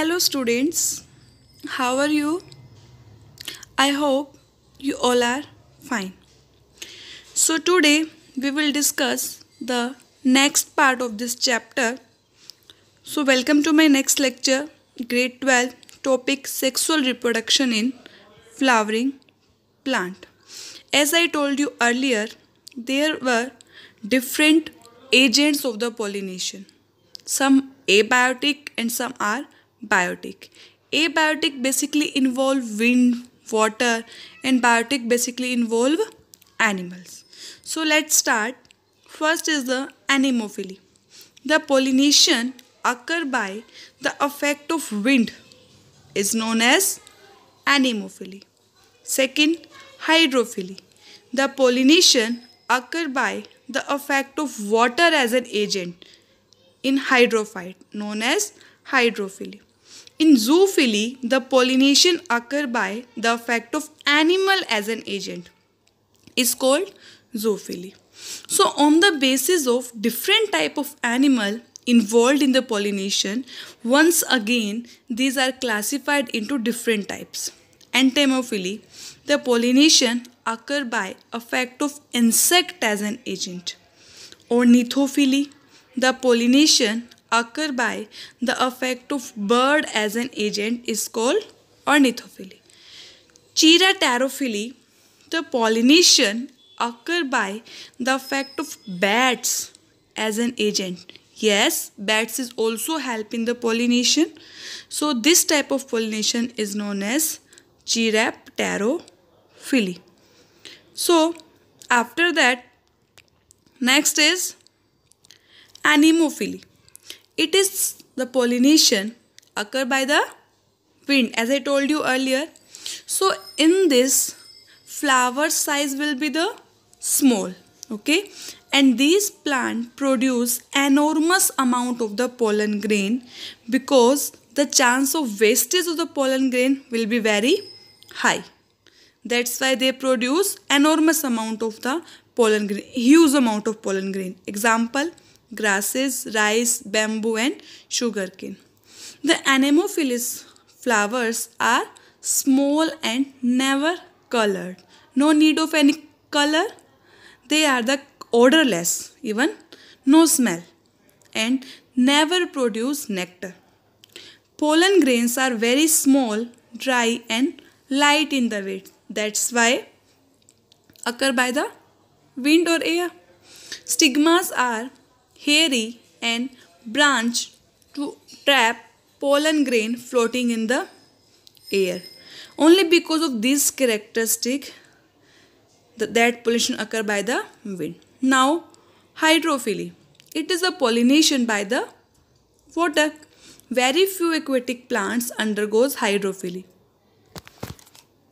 Hello, students. How are you? I hope you all are fine. So, today we will discuss the next part of this chapter. So, welcome to my next lecture, grade 12, topic sexual reproduction in flowering plant. As I told you earlier, there were different agents of the pollination. Some abiotic and some are biotic abiotic basically involve wind water and biotic basically involve animals so let's start first is the anemophily the pollination occur by the effect of wind is known as anemophily second hydrophily the pollination occur by the effect of water as an agent in hydrophyte known as hydrophily in zoophily, the pollination occur by the effect of animal as an agent is called zoophily. So on the basis of different type of animal involved in the pollination, once again these are classified into different types. Entomophily, the pollination occur by effect of insect as an agent. Ornithophily, the pollination occur by the effect of bird as an agent is called ornithophily. Chiratarophily, the pollination occur by the effect of bats as an agent. Yes, bats is also help in the pollination. So this type of pollination is known as chirapterophily. So after that, next is anemophily. It is the pollination occur by the wind as I told you earlier. So in this flower size will be the small okay and these plant produce enormous amount of the pollen grain because the chance of wastage of the pollen grain will be very high that's why they produce enormous amount of the pollen grain huge amount of pollen grain example grasses, rice, bamboo and sugarcane. The anemophilous flowers are small and never colored. No need of any color. They are the odorless, even no smell and never produce nectar. Pollen grains are very small, dry and light in the weight. That's why occur by the wind or air. Stigmas are hairy and branch to trap pollen grain floating in the air. Only because of this characteristic that pollination occur by the wind. Now hydrophily. It is the pollination by the water. Very few aquatic plants undergoes hydrophily.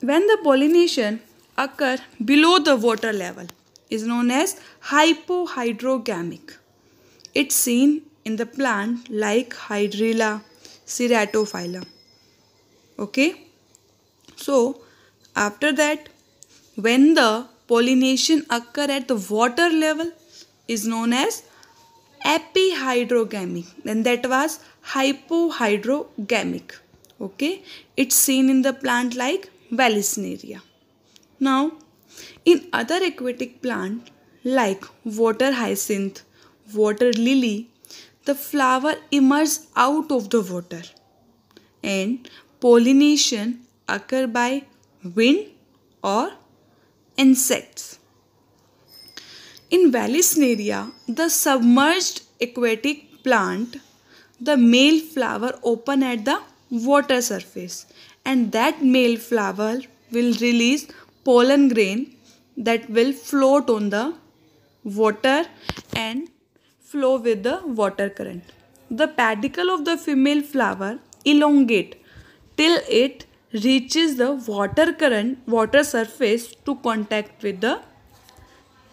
When the pollination occur below the water level is known as hypohydrogamic. It's seen in the plant like Hydrilla ceratophylla. Okay. So, after that, when the pollination occur at the water level is known as epihydrogamic. Then that was hypohydrogamic. Okay. It's seen in the plant like Vallisneria. Now, in other aquatic plant like water hyacinth, water lily, the flower emerges out of the water and pollination occur by wind or insects. In Vallisneria, the submerged aquatic plant, the male flower open at the water surface and that male flower will release pollen grain that will float on the water and flow with the water current. The pedicle of the female flower elongate till it reaches the water current, water surface to contact with the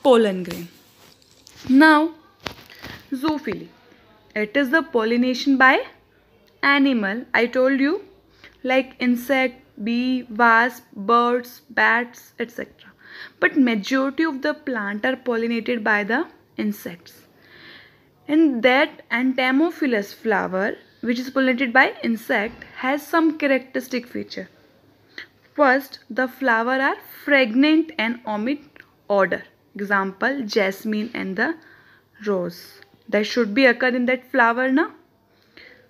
pollen grain. Now, zoophily. It is the pollination by animal. I told you like insect, bee, wasp, birds, bats, etc. But majority of the plant are pollinated by the insects. And that antamophilous flower, which is pollinated by insect, has some characteristic feature. First, the flower are fragrant and omit odor. Example, jasmine and the rose. That should be occur in that flower, na?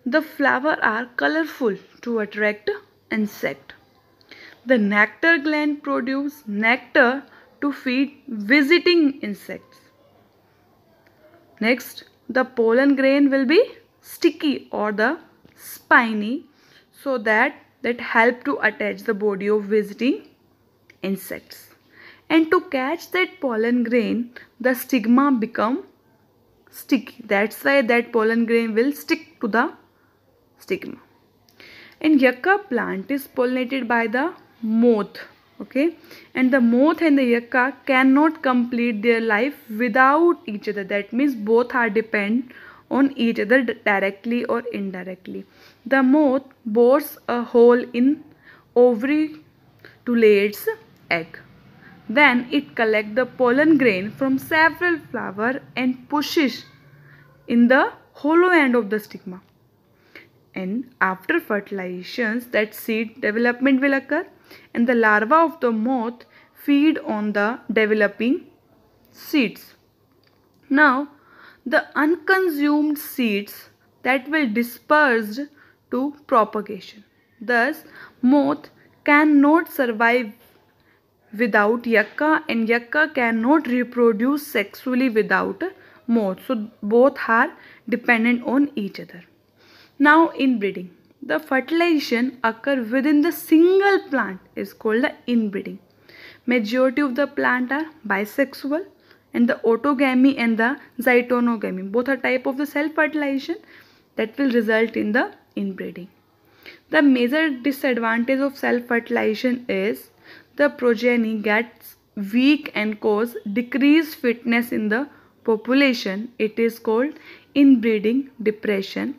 The flower are colorful to attract insect. The nectar gland produce nectar to feed visiting insects. Next, the pollen grain will be sticky or the spiny so that that help to attach the body of visiting insects and to catch that pollen grain the stigma become sticky that's why that pollen grain will stick to the stigma and yucca plant is pollinated by the moth okay and the moth and the yucca cannot complete their life without each other that means both are depend on each other directly or indirectly the moth bores a hole in ovary to lay its egg then it collects the pollen grain from several flower and pushes in the hollow end of the stigma and after fertilizations that seed development will occur and the larva of the moth feed on the developing seeds. Now the unconsumed seeds that will dispersed to propagation. Thus moth cannot survive without yucca and yucca cannot reproduce sexually without moth. So both are dependent on each other. Now inbreeding the fertilization occur within the single plant is called the inbreeding. Majority of the plant are bisexual and the autogamy and the zytonogamy both are type of the self fertilization that will result in the inbreeding. The major disadvantage of self fertilization is the progeny gets weak and cause decreased fitness in the population. It is called inbreeding depression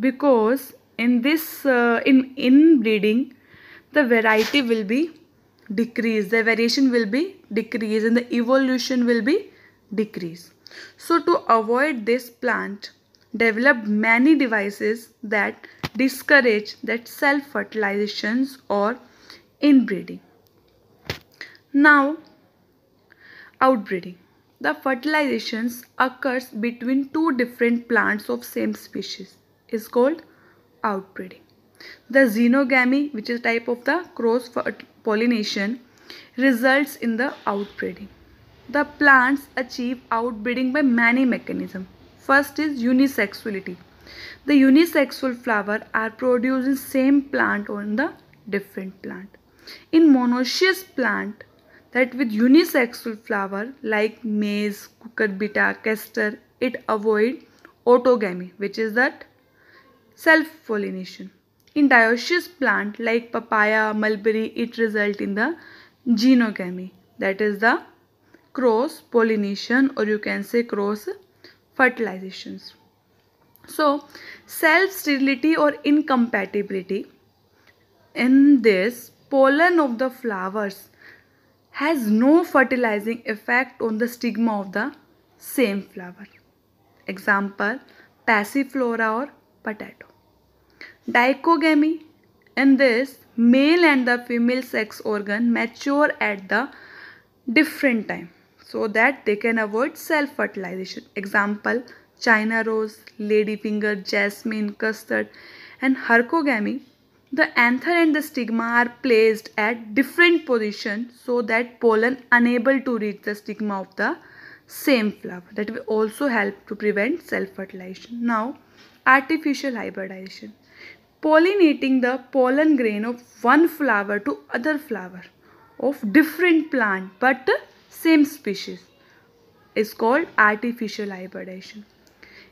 because in this uh, in inbreeding the variety will be decreased the variation will be decreased and the evolution will be decreased so to avoid this plant develop many devices that discourage that self fertilizations or inbreeding now outbreeding the fertilizations occurs between two different plants of same species is called outbreeding. The xenogamy, which is type of the cross pollination, results in the outbreeding. The plants achieve outbreeding by many mechanisms. First is unisexuality. The unisexual flower are produced in same plant or in the different plant. In monoecious plant that with unisexual flower like maize, cucurbita, castor, it avoid autogamy which is that self-pollination. In dioecious plant like papaya, mulberry, it result in the genogamy that is the cross pollination or you can say cross fertilizations. So self-sterility or incompatibility in this pollen of the flowers has no fertilizing effect on the stigma of the same flower. Example, passiflora or potato. Dichogamy. In this, male and the female sex organ mature at the different time so that they can avoid self-fertilization. Example, China rose, lady finger, jasmine, custard and hercogamy. The anther and the stigma are placed at different positions so that pollen unable to reach the stigma of the same flower. That will also help to prevent self-fertilization. Now, artificial hybridization pollinating the pollen grain of one flower to other flower of different plant but same species is called artificial hybridization.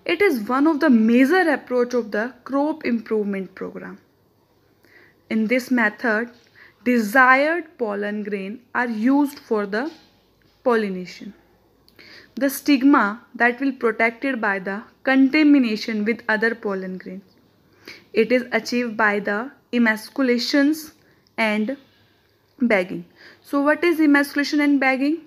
It is one of the major approach of the crop improvement program. In this method, desired pollen grain are used for the pollination the stigma that will protected by the contamination with other pollen grains. It is achieved by the emasculations and bagging. So what is emasculation and bagging?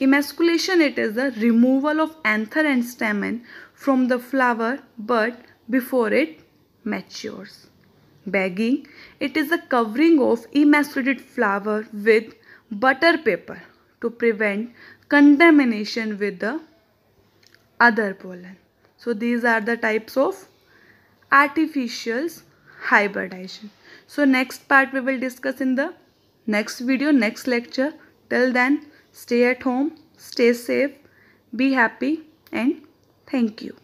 Emasculation it is the removal of anther and stamen from the flower bud before it matures. Bagging it is the covering of emasculated flower with butter paper to prevent contamination with the other pollen. So these are the types of artificial hybridization. So next part we will discuss in the next video, next lecture. Till then, stay at home, stay safe, be happy and thank you.